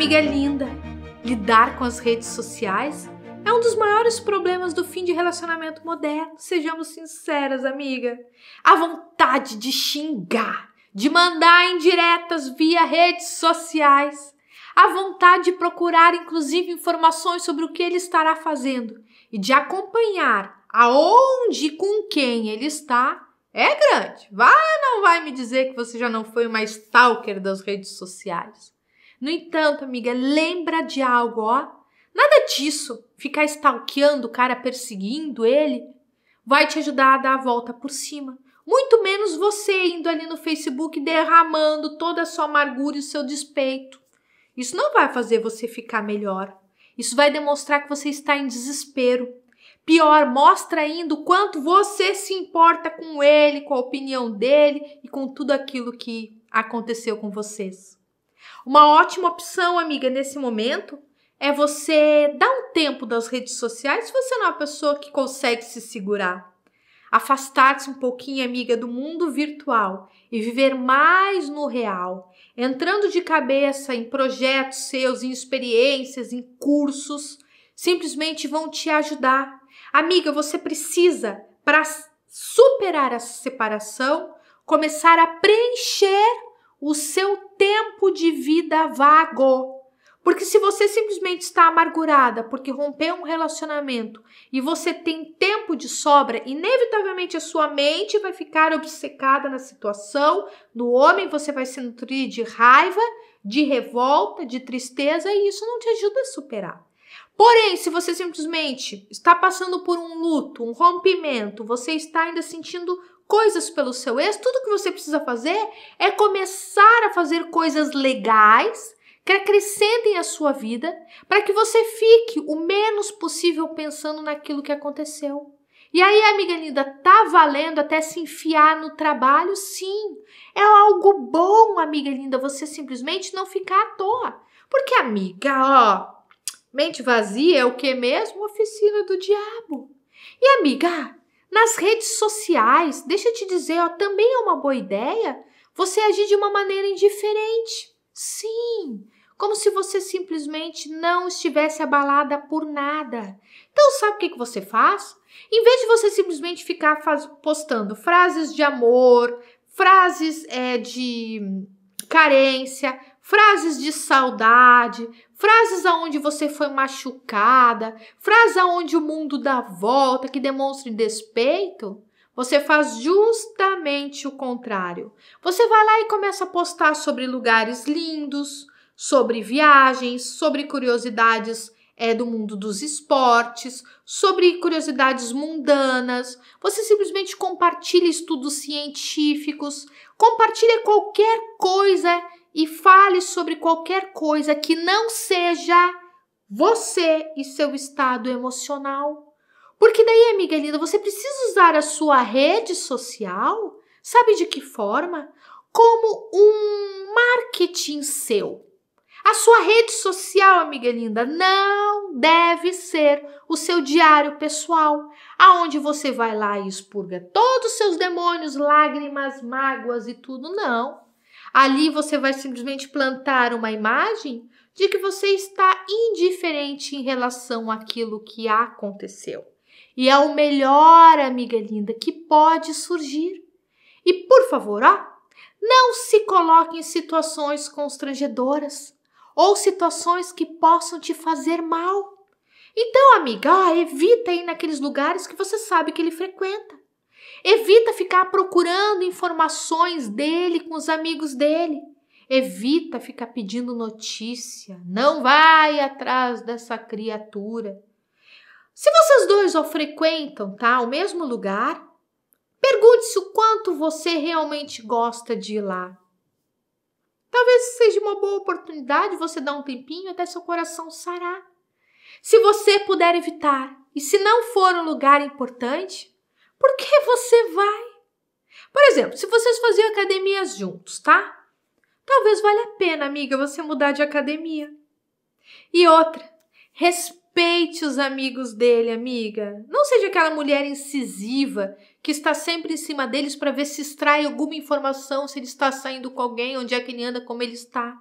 amiga é linda, lidar com as redes sociais é um dos maiores problemas do fim de relacionamento moderno, sejamos sinceras, amiga. A vontade de xingar, de mandar indiretas via redes sociais, a vontade de procurar inclusive informações sobre o que ele estará fazendo e de acompanhar aonde e com quem ele está é grande. Vai ou não vai me dizer que você já não foi uma stalker das redes sociais? No entanto, amiga, lembra de algo, ó. Nada disso, ficar stalkeando o cara, perseguindo ele, vai te ajudar a dar a volta por cima. Muito menos você indo ali no Facebook derramando toda a sua amargura e o seu despeito. Isso não vai fazer você ficar melhor. Isso vai demonstrar que você está em desespero. Pior, mostra ainda o quanto você se importa com ele, com a opinião dele e com tudo aquilo que aconteceu com vocês. Uma ótima opção, amiga, nesse momento é você dar um tempo das redes sociais se você não é uma pessoa que consegue se segurar. Afastar-se um pouquinho, amiga, do mundo virtual e viver mais no real, entrando de cabeça em projetos seus, em experiências, em cursos, simplesmente vão te ajudar. Amiga, você precisa para superar essa separação, começar a preencher o seu tempo de vida vago. Porque se você simplesmente está amargurada porque rompeu um relacionamento e você tem tempo de sobra, inevitavelmente a sua mente vai ficar obcecada na situação, no homem você vai se nutrir de raiva, de revolta, de tristeza e isso não te ajuda a superar. Porém, se você simplesmente está passando por um luto, um rompimento, você está ainda sentindo coisas pelo seu ex, tudo que você precisa fazer é começar a fazer coisas legais que acrescentem a sua vida para que você fique o menos possível pensando naquilo que aconteceu. E aí, amiga linda, tá valendo até se enfiar no trabalho? Sim. É algo bom, amiga linda, você simplesmente não ficar à toa. Porque, amiga, ó, mente vazia é o que mesmo? Oficina do diabo. E, amiga, nas redes sociais, deixa eu te dizer, ó, também é uma boa ideia você agir de uma maneira indiferente. Sim, como se você simplesmente não estivesse abalada por nada. Então, sabe o que, que você faz? Em vez de você simplesmente ficar faz, postando frases de amor, frases é, de carência, frases de saudade, frases aonde você foi machucada, frases aonde o mundo dá volta, que demonstre despeito, você faz justamente o contrário. Você vai lá e começa a postar sobre lugares lindos, sobre viagens, sobre curiosidades é, do mundo dos esportes, sobre curiosidades mundanas. Você simplesmente compartilha estudos científicos, compartilha qualquer coisa e fale sobre qualquer coisa que não seja você e seu estado emocional. Porque daí, amiga linda, você precisa usar a sua rede social, sabe de que forma? Como um marketing seu. A sua rede social, amiga linda, não deve ser o seu diário pessoal, aonde você vai lá e expurga todos os seus demônios, lágrimas, mágoas e tudo, não. Ali você vai simplesmente plantar uma imagem de que você está indiferente em relação àquilo que aconteceu. E é o melhor, amiga linda, que pode surgir. E por favor, ó, não se coloque em situações constrangedoras ou situações que possam te fazer mal. Então, amiga, ó, evita ir naqueles lugares que você sabe que ele frequenta. Evita ficar procurando informações dele com os amigos dele. Evita ficar pedindo notícia. Não vai atrás dessa criatura. Se vocês dois o frequentam, tá, o mesmo lugar, pergunte-se o quanto você realmente gosta de ir lá. Talvez seja uma boa oportunidade você dar um tempinho até seu coração sarar. Se você puder evitar, e se não for um lugar importante, por que você vai? Por exemplo, se vocês faziam academias juntos, tá? Talvez valha a pena, amiga, você mudar de academia. E outra, respeite os amigos dele, amiga. Não seja aquela mulher incisiva que está sempre em cima deles para ver se extrai alguma informação, se ele está saindo com alguém, onde é que ele anda, como ele está.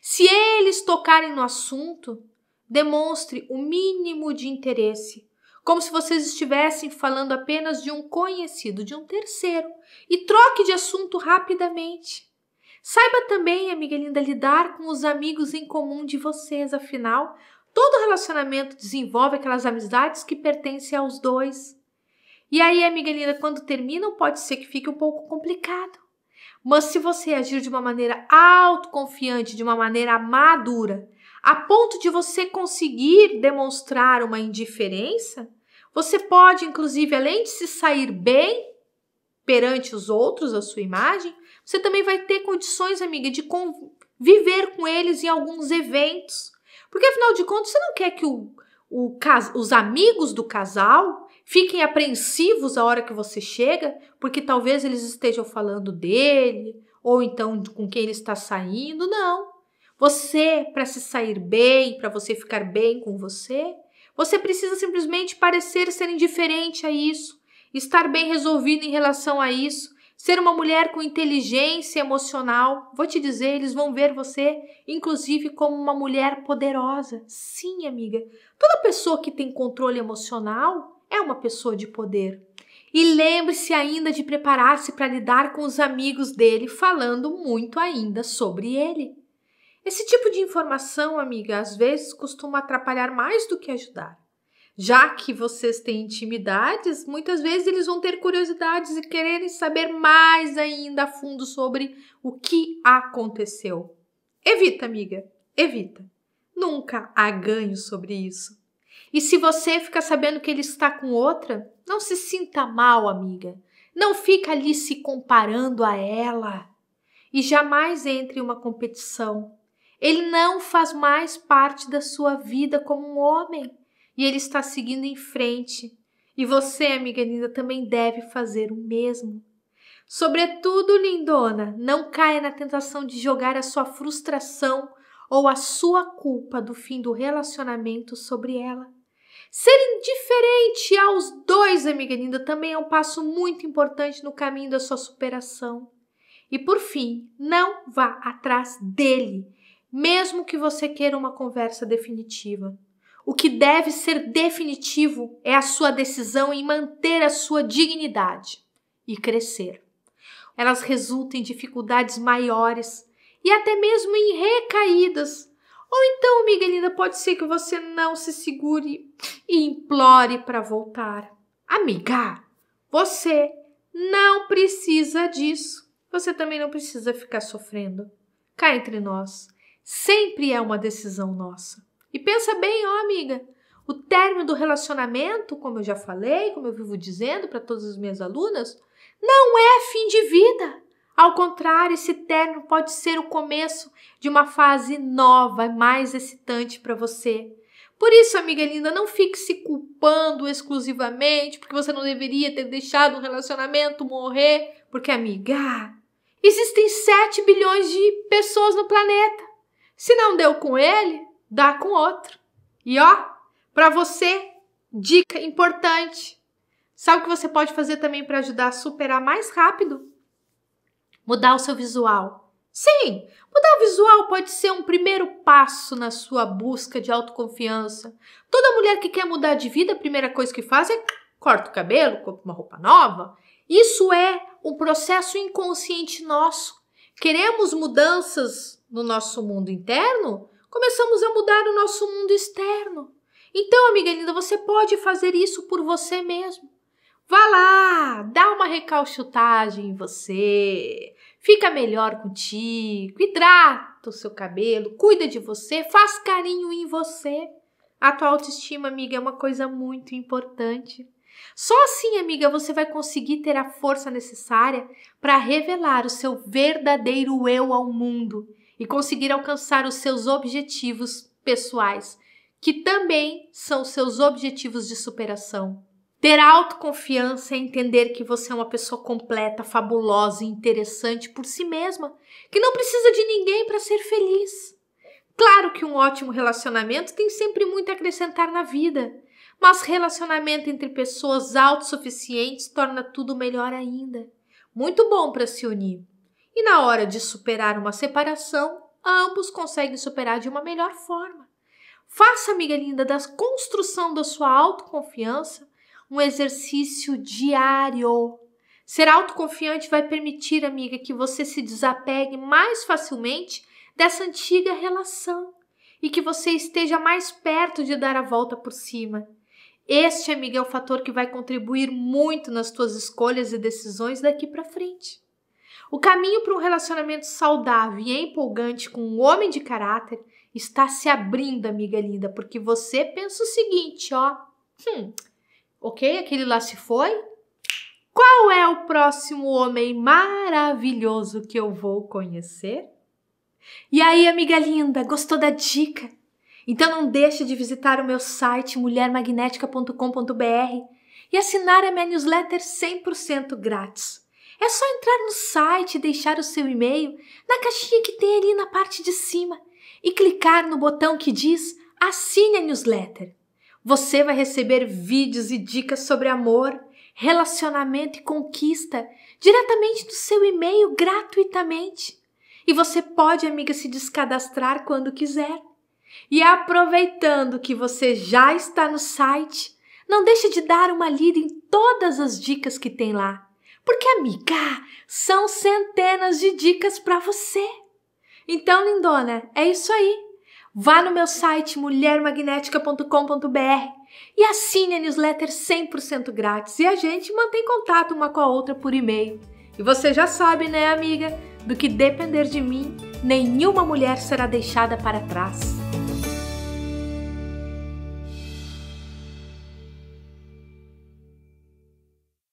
Se eles tocarem no assunto, demonstre o mínimo de interesse como se vocês estivessem falando apenas de um conhecido, de um terceiro, e troque de assunto rapidamente. Saiba também, amiga linda, lidar com os amigos em comum de vocês, afinal, todo relacionamento desenvolve aquelas amizades que pertencem aos dois. E aí, amiga linda, quando terminam, pode ser que fique um pouco complicado. Mas se você agir de uma maneira autoconfiante, de uma maneira madura, a ponto de você conseguir demonstrar uma indiferença, você pode, inclusive, além de se sair bem perante os outros, a sua imagem, você também vai ter condições, amiga, de conviver com eles em alguns eventos. Porque, afinal de contas, você não quer que o, o, os amigos do casal fiquem apreensivos a hora que você chega, porque talvez eles estejam falando dele, ou então com quem ele está saindo. Não. Você, para se sair bem, para você ficar bem com você, você precisa simplesmente parecer ser indiferente a isso, estar bem resolvido em relação a isso, ser uma mulher com inteligência emocional. Vou te dizer, eles vão ver você, inclusive, como uma mulher poderosa. Sim, amiga. Toda pessoa que tem controle emocional é uma pessoa de poder. E lembre-se ainda de preparar-se para lidar com os amigos dele, falando muito ainda sobre ele. Esse tipo de informação, amiga, às vezes costuma atrapalhar mais do que ajudar. Já que vocês têm intimidades, muitas vezes eles vão ter curiosidades e quererem saber mais ainda a fundo sobre o que aconteceu. Evita, amiga, evita. Nunca há ganho sobre isso. E se você fica sabendo que ele está com outra, não se sinta mal, amiga. Não fica ali se comparando a ela. E jamais entre em uma competição ele não faz mais parte da sua vida como um homem e ele está seguindo em frente. E você, amiga linda, também deve fazer o mesmo. Sobretudo, lindona, não caia na tentação de jogar a sua frustração ou a sua culpa do fim do relacionamento sobre ela. Ser indiferente aos dois, amiga linda, também é um passo muito importante no caminho da sua superação. E por fim, não vá atrás dele mesmo que você queira uma conversa definitiva. O que deve ser definitivo é a sua decisão em manter a sua dignidade e crescer. Elas resultam em dificuldades maiores e até mesmo em recaídas. Ou então, amiga linda, pode ser que você não se segure e implore para voltar. Amiga, você não precisa disso. Você também não precisa ficar sofrendo. Cá entre nós, Sempre é uma decisão nossa. E pensa bem, ó, amiga. O término do relacionamento, como eu já falei, como eu vivo dizendo para todas as minhas alunas, não é fim de vida. Ao contrário, esse término pode ser o começo de uma fase nova e mais excitante para você. Por isso, amiga linda, não fique se culpando exclusivamente porque você não deveria ter deixado o um relacionamento morrer, porque, amiga, existem 7 bilhões de pessoas no planeta. Se não deu com ele, dá com outro. E ó, para você, dica importante. Sabe o que você pode fazer também para ajudar a superar mais rápido? Mudar o seu visual. Sim, mudar o visual pode ser um primeiro passo na sua busca de autoconfiança. Toda mulher que quer mudar de vida, a primeira coisa que faz é corta o cabelo, compra uma roupa nova. Isso é um processo inconsciente nosso. Queremos mudanças no nosso mundo interno, começamos a mudar o nosso mundo externo. Então, amiga linda, você pode fazer isso por você mesmo. Vá lá, dá uma recalchutagem em você, fica melhor contigo, hidrata o seu cabelo, cuida de você, faz carinho em você. A tua autoestima, amiga, é uma coisa muito importante. Só assim, amiga, você vai conseguir ter a força necessária para revelar o seu verdadeiro eu ao mundo e conseguir alcançar os seus objetivos pessoais, que também são seus objetivos de superação. Ter autoconfiança é entender que você é uma pessoa completa, fabulosa e interessante por si mesma, que não precisa de ninguém para ser feliz. Claro que um ótimo relacionamento tem sempre muito a acrescentar na vida, mas relacionamento entre pessoas autossuficientes torna tudo melhor ainda. Muito bom para se unir. E na hora de superar uma separação, ambos conseguem superar de uma melhor forma. Faça, amiga linda, da construção da sua autoconfiança um exercício diário. Ser autoconfiante vai permitir, amiga, que você se desapegue mais facilmente dessa antiga relação e que você esteja mais perto de dar a volta por cima. Este, amiga, é o fator que vai contribuir muito nas tuas escolhas e decisões daqui para frente. O caminho para um relacionamento saudável e empolgante com um homem de caráter está se abrindo, amiga linda, porque você pensa o seguinte, ó. Hum, ok, aquele lá se foi. Qual é o próximo homem maravilhoso que eu vou conhecer? E aí, amiga linda, gostou da dica? Então não deixe de visitar o meu site mulhermagnética.com.br e assinar a minha newsletter 100% grátis. É só entrar no site e deixar o seu e-mail na caixinha que tem ali na parte de cima e clicar no botão que diz Assine a newsletter. Você vai receber vídeos e dicas sobre amor, relacionamento e conquista diretamente no seu e-mail gratuitamente. E você pode, amiga, se descadastrar quando quiser. E aproveitando que você já está no site, não deixe de dar uma lida em todas as dicas que tem lá. Porque, amiga, são centenas de dicas para você. Então, lindona, é isso aí. Vá no meu site mulhermagnética.com.br e assine a newsletter 100% grátis e a gente mantém contato uma com a outra por e-mail. E você já sabe, né, amiga, do que depender de mim, nenhuma mulher será deixada para trás.